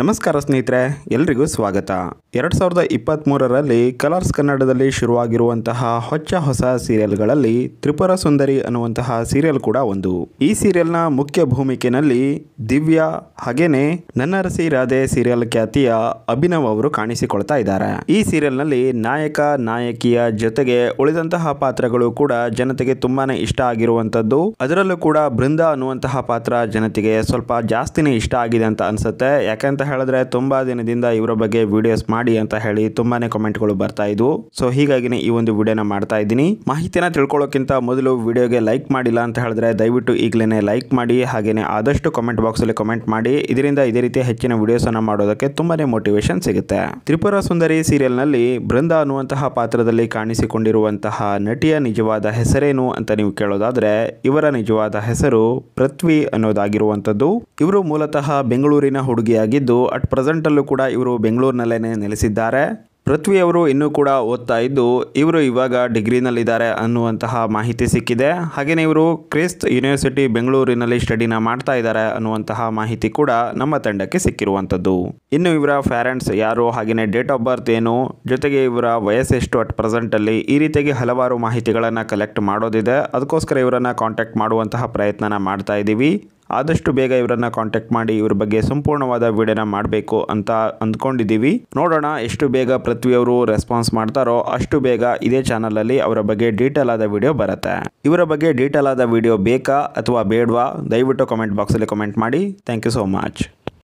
ನಮಸ್ಕಾರ ಸ್ನೇಹಿತರೆ ಎಲ್ರಿಗೂ ಸ್ವಾಗತ ಎರಡ್ ಸಾವಿರದ ಇಪ್ಪತ್ತ್ಮೂರರಲ್ಲಿ ಕಲರ್ಸ್ ಕನ್ನಡದಲ್ಲಿ ಶುರುವಾಗಿರುವಂತಹ ಹೊಚ್ಚ ಹೊಸ ಸೀರಿಯಲ್ಗಳಲ್ಲಿ ತ್ರಿಪುರ ಸುಂದರಿ ಅನ್ನುವಂತಹ ಸೀರಿಯಲ್ ಕೂಡ ಒಂದು ಈ ಸೀರಿಯಲ್ನ ಮುಖ್ಯ ಭೂಮಿಕೆನಲ್ಲಿ ದಿವ್ಯಾ ಹಾಗೇನೆ ನನ್ನರಸಿ ರಾಧೆ ಸೀರಿಯಲ್ ಖ್ಯಾತಿಯ ಅಭಿನವ್ ಅವರು ಕಾಣಿಸಿಕೊಳ್ತಾ ಇದ್ದಾರೆ ಈ ಸೀರಿಯಲ್ನಲ್ಲಿ ನಾಯಕ ನಾಯಕಿಯ ಜೊತೆಗೆ ಉಳಿದಂತಹ ಪಾತ್ರಗಳು ಕೂಡ ಜನತೆಗೆ ತುಂಬಾನೇ ಇಷ್ಟ ಆಗಿರುವಂತದ್ದು ಅದರಲ್ಲೂ ಕೂಡ ಬೃಂದ ಅನ್ನುವಂತಹ ಪಾತ್ರ ಜನತೆಗೆ ಸ್ವಲ್ಪ ಜಾಸ್ತಿನೇ ಇಷ್ಟ ಆಗಿದೆ ಅಂತ ಅನ್ಸುತ್ತೆ ಯಾಕಂತ ಅಂತ ಹೇಳಿದ್ರೆ ತುಂಬಾ ದಿನದಿಂದ ಇವರ ಬಗ್ಗೆ ವಿಡಿಯೋಸ್ ಮಾಡಿ ಅಂತ ಹೇಳಿ ತುಂಬಾನೇ ಗಳು ಬರ್ತಾ ಇದ್ವು ಸೊ ಹೀಗಾಗಿನೇ ಈ ಒಂದು ವಿಡಿಯೋನ ಮಾಡ್ತಾ ಇದ್ದೀನಿ ಮಾಹಿತಿನ ತಿಳ್ಕೊಳ್ಳೋಕ್ಕಿಂತ ಮೊದಲು ವಿಡಿಯೋಗೆ ಲೈಕ್ ಮಾಡಿಲ್ಲ ಅಂತ ಹೇಳಿದ್ರೆ ದಯವಿಟ್ಟು ಈಗಲೇ ಲೈಕ್ ಮಾಡಿ ಹಾಗೆಯೇ ಆದಷ್ಟು ಕಮೆಂಟ್ ಅಲ್ಲಿ ಕಮೆಂಟ್ ಮಾಡಿ ಇದರಿಂದ ಇದೇ ರೀತಿ ಹೆಚ್ಚಿನ ವಿಡಿಯೋಸ್ ಅನ್ನ ಮಾಡೋದಕ್ಕೆ ತುಂಬಾನೇ ಮೋಟಿವೇಶನ್ ಸಿಗುತ್ತೆ ತ್ರಿಪುರ ಸುಂದರಿ ಸೀರಿಯಲ್ನಲ್ಲಿ ಬೃಂದ ಅನ್ನುವಂತಹ ಪಾತ್ರದಲ್ಲಿ ಕಾಣಿಸಿಕೊಂಡಿರುವಂತಹ ನಟಿಯ ನಿಜವಾದ ಹೆಸರೇನು ಅಂತ ನೀವು ಕೇಳೋದಾದ್ರೆ ಇವರ ನಿಜವಾದ ಹೆಸರು ಪೃಥ್ವಿ ಅನ್ನೋದಾಗಿರುವಂತದ್ದು ಇವರು ಮೂಲತಃ ಬೆಂಗಳೂರಿನ ಹುಡುಗಿಯಾಗಿ ಆಗಿದ್ದು ಅಟ್ ಪ್ರೆಸೆಂಟಲ್ಲೂ ಕೂಡ ಇವರು ಬೆಂಗಳೂರಿನಲ್ಲೇ ನೆಲೆಸಿದ್ದಾರೆ ಪೃಥ್ವಿ ಅವರು ಇನ್ನೂ ಕೂಡ ಓದ್ತಾ ಇದ್ದು ಇವರು ಇವಾಗ ಡಿಗ್ರಿನಲ್ಲಿದ್ದಾರೆ ಅನ್ನುವಂತಹ ಮಾಹಿತಿ ಸಿಕ್ಕಿದೆ ಹಾಗೆಯೇ ಇವರು ಕ್ರಿಸ್ತ್ ಯೂನಿವರ್ಸಿಟಿ ಬೆಂಗಳೂರಿನಲ್ಲಿ ಸ್ಟಡಿನ ಮಾಡ್ತಾ ಇದ್ದಾರೆ ಅನ್ನುವಂತಹ ಮಾಹಿತಿ ಕೂಡ ನಮ್ಮ ತಂಡಕ್ಕೆ ಸಿಕ್ಕಿರುವಂಥದ್ದು ಇನ್ನು ಇವರ ಪ್ಯಾರೆಂಟ್ಸ್ ಯಾರು ಹಾಗೆಯೇ ಡೇಟ್ ಆಫ್ ಬರ್ತ್ ಏನು ಜೊತೆಗೆ ಇವರ ವಯಸ್ಸೆಷ್ಟು ಅಟ್ ಪ್ರೆಸೆಂಟಲ್ಲಿ ಈ ರೀತಿಯಾಗಿ ಹಲವಾರು ಮಾಹಿತಿಗಳನ್ನು ಕಲೆಕ್ಟ್ ಮಾಡೋದಿದೆ ಅದಕ್ಕೋಸ್ಕರ ಇವರನ್ನು ಕಾಂಟ್ಯಾಕ್ಟ್ ಮಾಡುವಂತಹ ಪ್ರಯತ್ನನ ಮಾಡ್ತಾ ಇದ್ದೀವಿ ಆದಷ್ಟು ಬೇಗ ಇವರನ್ನ ಕಾಂಟ್ಯಾಕ್ಟ್ ಮಾಡಿ ಇವ್ರ ಬಗ್ಗೆ ಸಂಪೂರ್ಣವಾದ ವಿಡಿಯೋನ ಮಾಡಬೇಕು ಅಂತ ಅಂದ್ಕೊಂಡಿದ್ದೀವಿ ನೋಡೋಣ ಎಷ್ಟು ಬೇಗ ಪೃಥ್ವಿಯವರು ರೆಸ್ಪಾನ್ಸ್ ಮಾಡ್ತಾರೋ ಅಷ್ಟು ಬೇಗ ಇದೇ ಅಲ್ಲಿ ಅವರ ಬಗ್ಗೆ ಡೀಟೇಲ್ ಆದ ವಿಡಿಯೋ ಬರುತ್ತೆ ಇವರ ಬಗ್ಗೆ ಡೀಟೇಲ್ ಆದ ವಿಡಿಯೋ ಬೇಕಾ ಅಥವಾ ಬೇಡವಾ ದಯವಿಟ್ಟು ಕಮೆಂಟ್ ಅಲ್ಲಿ ಕಮೆಂಟ್ ಮಾಡಿ ಥ್ಯಾಂಕ್ ಯು ಸೋ ಮಚ್